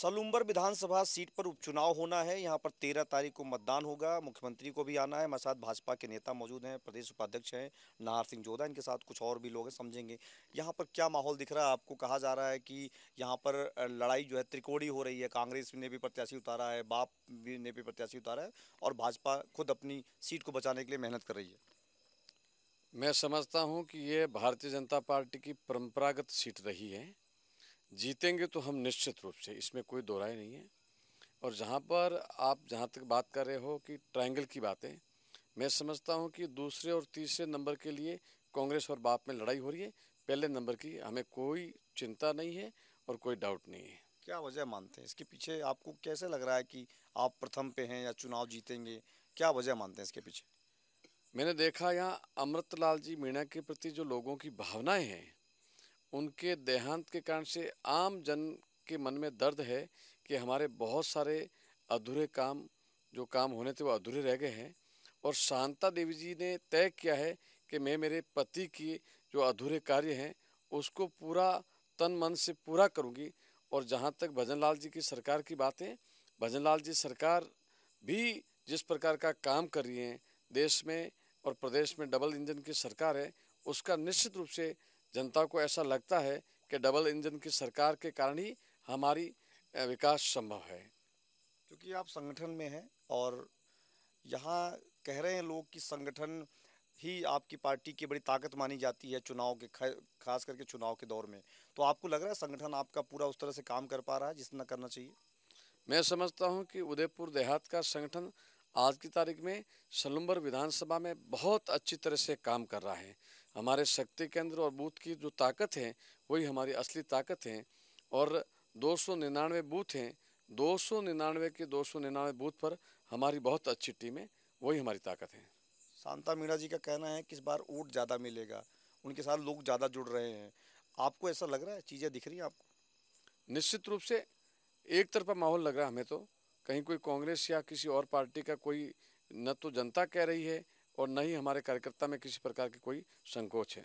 सलूम्बर विधानसभा seat पर उपचुनाव होना है यहाँ पर तेरह तारीख को मतदान होगा मुख्यमंत्री को भी आना है हमारे साथ भाजपा के नेता मौजूद हैं प्रदेश उपाध्यक्ष हैं नाहर सिंह जोधा इनके साथ कुछ और भी लोग हैं समझेंगे यहाँ पर क्या माहौल दिख रहा है आपको कहा जा रहा है कि यहाँ पर लड़ाई जो है त्रिकोणी हो रही है कांग्रेस ने भी प्रत्याशी उतारा है बाप ने भी प्रत्याशी उतारा है और भाजपा खुद अपनी सीट को बचाने के लिए मेहनत कर रही है मैं समझता हूँ कि ये भारतीय जनता पार्टी की परम्परागत सीट रही है जीतेंगे तो हम निश्चित रूप से इसमें कोई दो राय नहीं है और जहाँ पर आप जहाँ तक बात कर रहे हो कि ट्रायंगल की बातें मैं समझता हूँ कि दूसरे और तीसरे नंबर के लिए कांग्रेस और बाप में लड़ाई हो रही है पहले नंबर की हमें कोई चिंता नहीं है और कोई डाउट नहीं है क्या वजह मानते हैं इसके पीछे आपको कैसे लग रहा है कि आप प्रथम पे हैं या चुनाव जीतेंगे क्या वजह मानते हैं इसके पीछे मैंने देखा यहाँ अमृतलाल जी मीणा के प्रति जो लोगों की भावनाएं हैं उनके देहांत के कारण से आम जन के मन में दर्द है कि हमारे बहुत सारे अधूरे काम जो काम होने थे वो अधूरे रह गए हैं और शांता देवी जी ने तय किया है कि मैं मेरे पति की जो अधूरे कार्य हैं उसको पूरा तन मन से पूरा करूंगी और जहाँ तक भजन लाल जी की सरकार की बातें भजन लाल जी सरकार भी जिस प्रकार का काम कर रही हैं देश में और प्रदेश में डबल इंजन की सरकार है उसका निश्चित रूप से जनता को ऐसा लगता है कि डबल इंजन की सरकार के कारण ही हमारी विकास संभव है क्योंकि आप संगठन में हैं और यहाँ कह रहे हैं लोग कि संगठन ही आपकी पार्टी की बड़ी ताकत मानी जाती है चुनाव के खास करके चुनाव के दौर में तो आपको लग रहा है संगठन आपका पूरा उस तरह से काम कर पा रहा है जितना करना चाहिए मैं समझता हूँ कि उदयपुर देहात का संगठन आज की तारीख में सलम्बर विधानसभा में बहुत अच्छी तरह से काम कर रहा है हमारे शक्ति केंद्र और बूथ की जो ताकत है वही हमारी असली ताकत है और दो सौ निन्यानवे बूथ हैं दो सौ निन्यानवे के दो सौ निन्यानवे बूथ पर हमारी बहुत अच्छी टीम है वही हमारी ताकत है शांता मीणा जी का कहना है कि इस बार वोट ज़्यादा मिलेगा उनके साथ लोग ज़्यादा जुड़ रहे हैं आपको ऐसा लग रहा है चीज़ें दिख रही हैं आपको निश्चित रूप से एक तरफा माहौल लग रहा है हमें तो कहीं कोई कांग्रेस या किसी और पार्टी का कोई न तो जनता कह रही है और न ही हमारे कार्यकर्ता में किसी प्रकार की कोई संकोच है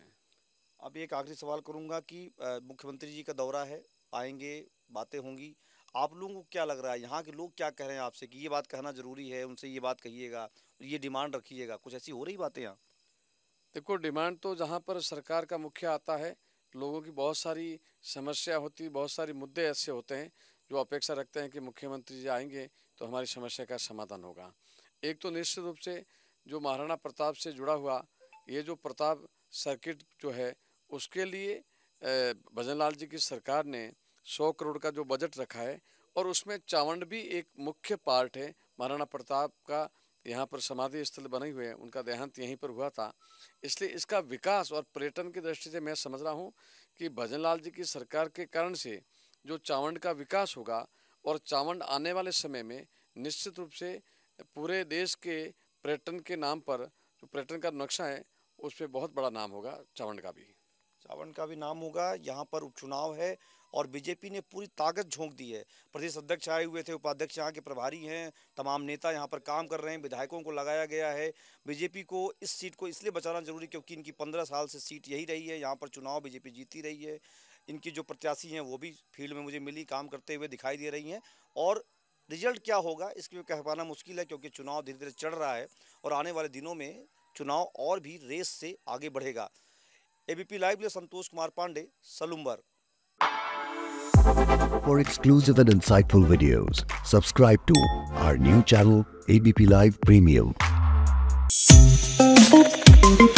अब एक आखिरी सवाल करूंगा कि मुख्यमंत्री जी का दौरा है आएंगे बातें होंगी आप लोगों को क्या लग रहा है यहाँ के लोग क्या कह रहे हैं आपसे कि ये बात कहना ज़रूरी है उनसे ये बात कहिएगा ये डिमांड रखिएगा कुछ ऐसी हो रही बातें यहाँ देखो डिमांड तो जहाँ पर सरकार का मुख्य आता है लोगों की बहुत सारी समस्या होती बहुत सारे मुद्दे ऐसे होते हैं जो अपेक्षा रखते हैं कि मुख्यमंत्री जी आएंगे तो हमारी समस्या का समाधान होगा एक तो निश्चित रूप से जो महाराणा प्रताप से जुड़ा हुआ ये जो प्रताप सर्किट जो है उसके लिए भजन लाल जी की सरकार ने सौ करोड़ का जो बजट रखा है और उसमें चावंड भी एक मुख्य पार्ट है महाराणा प्रताप का यहाँ पर समाधि स्थल बने हुए हैं उनका देहांत यहीं पर हुआ था इसलिए इसका विकास और पर्यटन की दृष्टि से मैं समझ रहा हूँ कि भजन लाल जी की सरकार के कारण से जो चावंड का विकास होगा और चावंड आने वाले समय में निश्चित रूप से पूरे देश के पर्यटन के नाम पर जो पर्यटन का नक्शा है उस पर बहुत बड़ा नाम होगा चावंड का भी चावंड का भी नाम होगा यहाँ पर उपचुनाव है और बीजेपी ने पूरी ताकत झोंक दी है प्रदेश अध्यक्ष आए हुए थे उपाध्यक्ष यहाँ के प्रभारी हैं तमाम नेता यहाँ पर काम कर रहे हैं विधायकों को लगाया गया है बीजेपी को इस सीट को इसलिए बचाना जरूरी क्योंकि इनकी पंद्रह साल से सीट यही रही है यहाँ पर चुनाव बीजेपी जीती रही है इनकी जो प्रत्याशी हैं वो भी फील्ड में मुझे मिली काम करते हुए दिखाई दे रही हैं और रिजल्ट क्या होगा इसके कह पाना मुश्किल है क्योंकि चुनाव धीरे धीरे चढ़ रहा है और आने वाले दिनों में चुनाव और भी रेस से आगे बढ़ेगा एबीपी लाइव ले संतोष Kumar Pandey Salumbar For exclusive and insightful videos, subscribe to our new channel ABP Live Premium.